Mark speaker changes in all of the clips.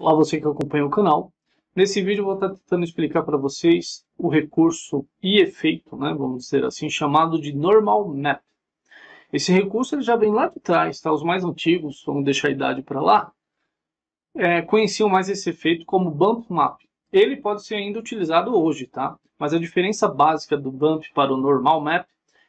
Speaker 1: Olá você que acompanha o canal. Nesse vídeo eu vou estar tentando explicar para vocês o recurso e efeito, né, vamos dizer assim, chamado de Normal Map. Esse recurso ele já vem lá de trás, tá? os mais antigos, vamos deixar a idade para lá, é, conheciam mais esse efeito como Bump Map. Ele pode ser ainda utilizado hoje, tá? mas a diferença básica do Bump para o Normal Map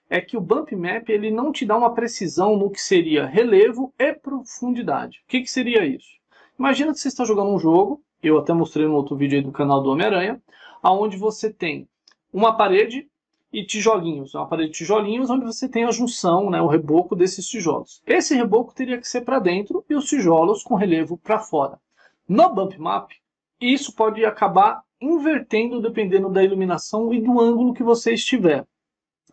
Speaker 1: é que o Bump Map ele não te dá uma precisão no que seria relevo e profundidade. O que, que seria isso? Imagina que você está jogando um jogo, eu até mostrei no outro vídeo aí do canal do Homem-Aranha, aonde você tem uma parede e tijolinhos, uma parede de tijolinhos onde você tem a junção, né, o reboco desses tijolos. Esse reboco teria que ser para dentro e os tijolos com relevo para fora. No bump map, isso pode acabar invertendo dependendo da iluminação e do ângulo que você estiver,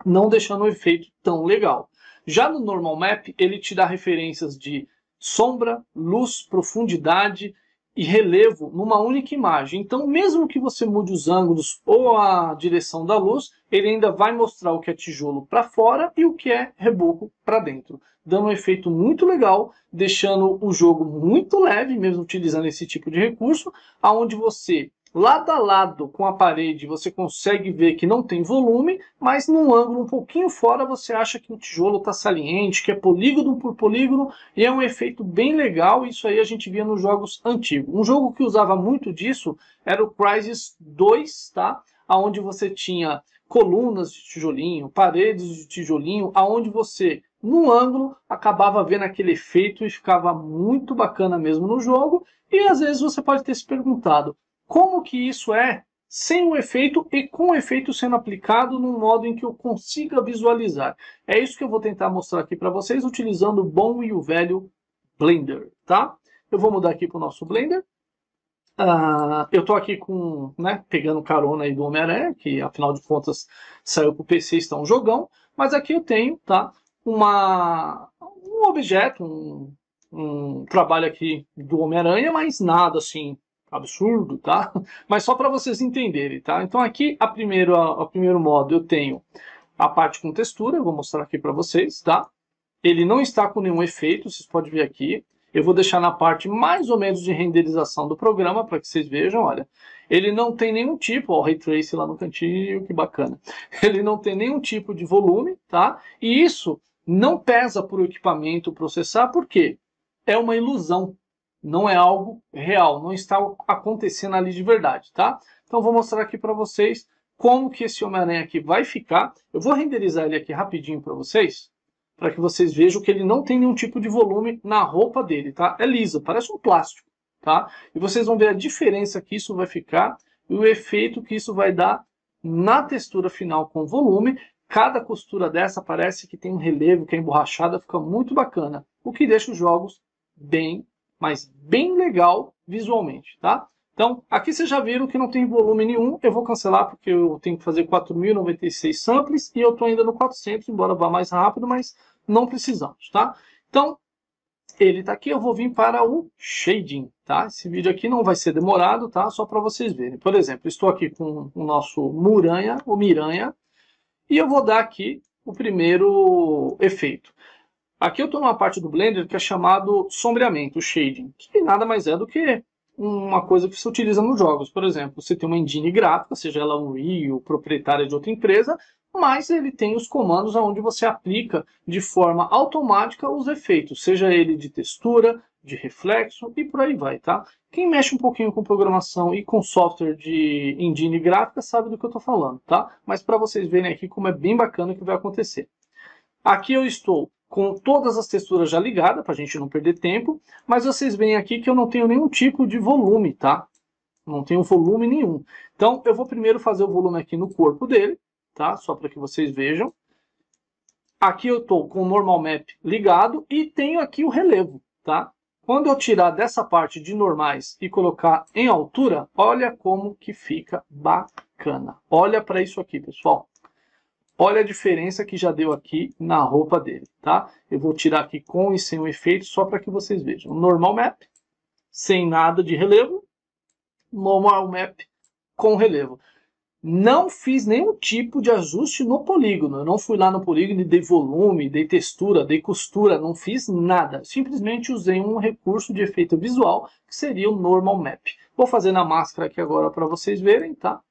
Speaker 1: não deixando o um efeito tão legal. Já no normal map, ele te dá referências de sombra, luz, profundidade e relevo numa única imagem. Então, mesmo que você mude os ângulos ou a direção da luz, ele ainda vai mostrar o que é tijolo para fora e o que é reboco para dentro, dando um efeito muito legal, deixando o jogo muito leve, mesmo utilizando esse tipo de recurso, aonde você lado a lado com a parede você consegue ver que não tem volume, mas num ângulo um pouquinho fora você acha que o tijolo está saliente, que é polígono por polígono, e é um efeito bem legal, isso aí a gente via nos jogos antigos. Um jogo que usava muito disso era o Crisis 2, tá? Aonde você tinha colunas de tijolinho, paredes de tijolinho, aonde você no ângulo, acabava vendo aquele efeito e ficava muito bacana mesmo no jogo. E às vezes você pode ter se perguntado, como que isso é sem o efeito e com o efeito sendo aplicado num modo em que eu consiga visualizar. É isso que eu vou tentar mostrar aqui para vocês utilizando o bom e o velho Blender, tá? Eu vou mudar aqui para o nosso Blender. Uh, eu estou aqui com, né, pegando carona aí do Homem-Aranha, que afinal de contas saiu para o PC e está um jogão, mas aqui eu tenho, tá, uma, um objeto, um, um trabalho aqui do Homem-Aranha, mas nada assim absurdo, tá? Mas só para vocês entenderem, tá? Então aqui a primeiro, o primeiro modo eu tenho a parte com textura, eu vou mostrar aqui para vocês, tá? Ele não está com nenhum efeito, vocês podem ver aqui. Eu vou deixar na parte mais ou menos de renderização do programa para que vocês vejam, olha. Ele não tem nenhum tipo, ó, o Ray Trace lá no cantinho, que bacana. Ele não tem nenhum tipo de volume, tá? E isso não pesa para o equipamento processar, porque é uma ilusão, não é algo real, não está acontecendo ali de verdade, tá? Então vou mostrar aqui para vocês como que esse Homem-Aranha aqui vai ficar. Eu vou renderizar ele aqui rapidinho para vocês, para que vocês vejam que ele não tem nenhum tipo de volume na roupa dele, tá? É lisa, parece um plástico, tá? E vocês vão ver a diferença que isso vai ficar e o efeito que isso vai dar na textura final com volume. Cada costura dessa parece que tem um relevo, que é emborrachada, fica muito bacana, o que deixa os jogos bem mas bem legal visualmente, tá? Então, aqui vocês já viram que não tem volume nenhum, eu vou cancelar porque eu tenho que fazer 4.096 samples e eu estou ainda no 400, embora vá mais rápido, mas não precisamos, tá? Então, ele está aqui, eu vou vir para o shading, tá? Esse vídeo aqui não vai ser demorado, tá? Só para vocês verem. Por exemplo, estou aqui com o nosso Muranha, o Miranha, e eu vou dar aqui o primeiro efeito. Aqui eu estou numa parte do Blender que é chamado sombreamento, shading, que nada mais é do que uma coisa que se utiliza nos jogos. Por exemplo, você tem uma engine gráfica, seja ela Unreal, proprietária é de outra empresa, mas ele tem os comandos onde você aplica de forma automática os efeitos, seja ele de textura, de reflexo e por aí vai, tá? Quem mexe um pouquinho com programação e com software de engine gráfica sabe do que eu estou falando, tá? Mas para vocês verem aqui como é bem bacana o que vai acontecer. Aqui eu estou com todas as texturas já ligadas, para a gente não perder tempo, mas vocês veem aqui que eu não tenho nenhum tipo de volume, tá? Não tenho volume nenhum. Então, eu vou primeiro fazer o volume aqui no corpo dele, tá? Só para que vocês vejam. Aqui eu estou com o normal map ligado e tenho aqui o relevo, tá? Quando eu tirar dessa parte de normais e colocar em altura, olha como que fica bacana. Olha para isso aqui, pessoal. Olha a diferença que já deu aqui na roupa dele, tá? Eu vou tirar aqui com e sem o efeito só para que vocês vejam. Normal map, sem nada de relevo. Normal map com relevo. Não fiz nenhum tipo de ajuste no polígono. Eu não fui lá no polígono e dei volume, dei textura, dei costura, não fiz nada. Simplesmente usei um recurso de efeito visual, que seria o Normal Map. Vou fazer na máscara aqui agora para vocês verem, tá?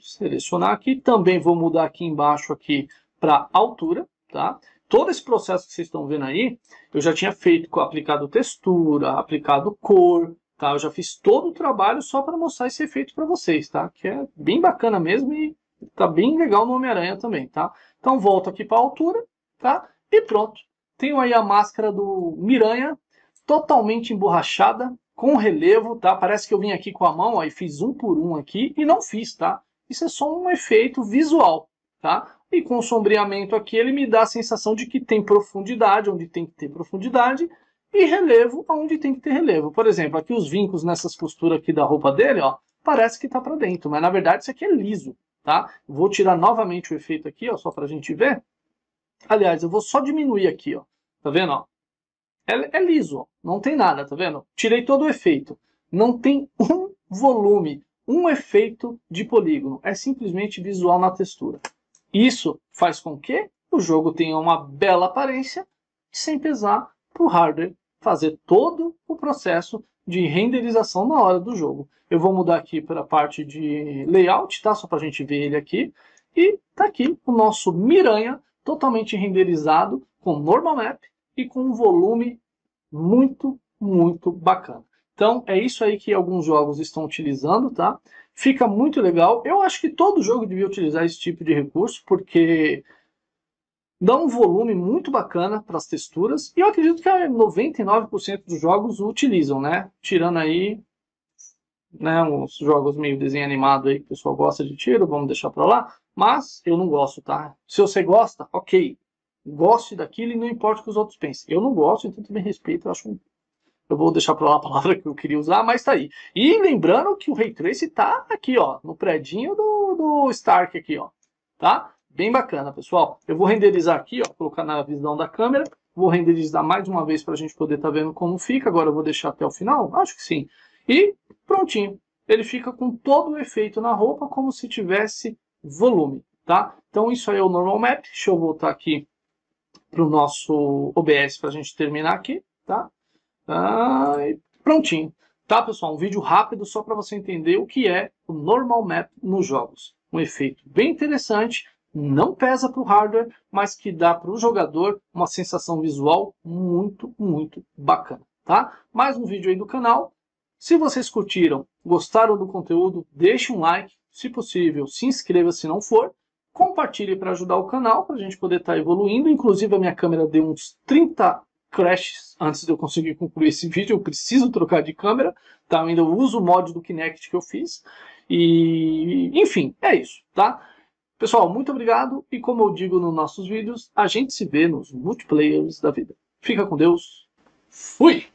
Speaker 1: selecionar aqui. Também vou mudar aqui embaixo aqui para altura, tá? Todo esse processo que vocês estão vendo aí, eu já tinha feito, aplicado textura, aplicado cor, tá? Eu já fiz todo o trabalho só para mostrar esse efeito para vocês, tá? Que é bem bacana mesmo e tá bem legal no Homem-Aranha também, tá? Então volto aqui para altura, tá? E pronto. Tenho aí a máscara do Miranha, totalmente emborrachada, com relevo, tá? Parece que eu vim aqui com a mão, aí fiz um por um aqui e não fiz, tá? Isso é só um efeito visual, tá? E com o sombreamento aqui, ele me dá a sensação de que tem profundidade onde tem que ter profundidade e relevo onde tem que ter relevo. Por exemplo, aqui os vincos nessas costuras aqui da roupa dele, ó, parece que está para dentro, mas na verdade isso aqui é liso, tá? Vou tirar novamente o efeito aqui, ó, só para a gente ver. Aliás, eu vou só diminuir aqui, ó. Tá vendo, ó? É, é liso, ó. não tem nada, tá vendo? Tirei todo o efeito. Não tem um volume um efeito de polígono, é simplesmente visual na textura. Isso faz com que o jogo tenha uma bela aparência, sem pesar para o hardware fazer todo o processo de renderização na hora do jogo. Eu vou mudar aqui para a parte de layout, tá? Só para a gente ver ele aqui. E tá aqui o nosso Miranha totalmente renderizado com normal map e com um volume muito, muito bacana. Então é isso aí que alguns jogos estão utilizando, tá? Fica muito legal. Eu acho que todo jogo devia utilizar esse tipo de recurso, porque dá um volume muito bacana para as texturas. E eu acredito que 99% dos jogos utilizam, né? Tirando aí né, uns jogos meio desenho animado aí que o pessoal gosta de tiro, vamos deixar para lá. Mas eu não gosto, tá? Se você gosta, ok. Goste daquilo e não importa o que os outros pensem. Eu não gosto, então também respeito, eu acho um eu vou deixar para lá a palavra que eu queria usar, mas tá aí. E lembrando que o Ray Trace tá aqui, ó, no predinho do, do Stark aqui, ó. Tá? Bem bacana, pessoal. Eu vou renderizar aqui, ó, colocar na visão da câmera. Vou renderizar mais uma vez para a gente poder estar tá vendo como fica. Agora eu vou deixar até o final, acho que sim. E prontinho. Ele fica com todo o efeito na roupa, como se tivesse volume, tá? Então isso aí é o Normal Map. Deixa eu voltar aqui para o nosso OBS para a gente terminar aqui, tá? Ah, prontinho. Tá, pessoal? Um vídeo rápido só para você entender o que é o Normal Map nos jogos. Um efeito bem interessante, não pesa para o hardware, mas que dá para o jogador uma sensação visual muito, muito bacana. Tá? Mais um vídeo aí do canal. Se vocês curtiram, gostaram do conteúdo, deixe um like. Se possível, se inscreva se não for. Compartilhe para ajudar o canal, para a gente poder estar tá evoluindo. Inclusive, a minha câmera deu uns 30 crashes antes de eu conseguir concluir esse vídeo. Eu preciso trocar de câmera, tá? Eu ainda uso o mod do Kinect que eu fiz. E, enfim, é isso, tá? Pessoal, muito obrigado e como eu digo nos nossos vídeos, a gente se vê nos multiplayers da vida. Fica com Deus. Fui!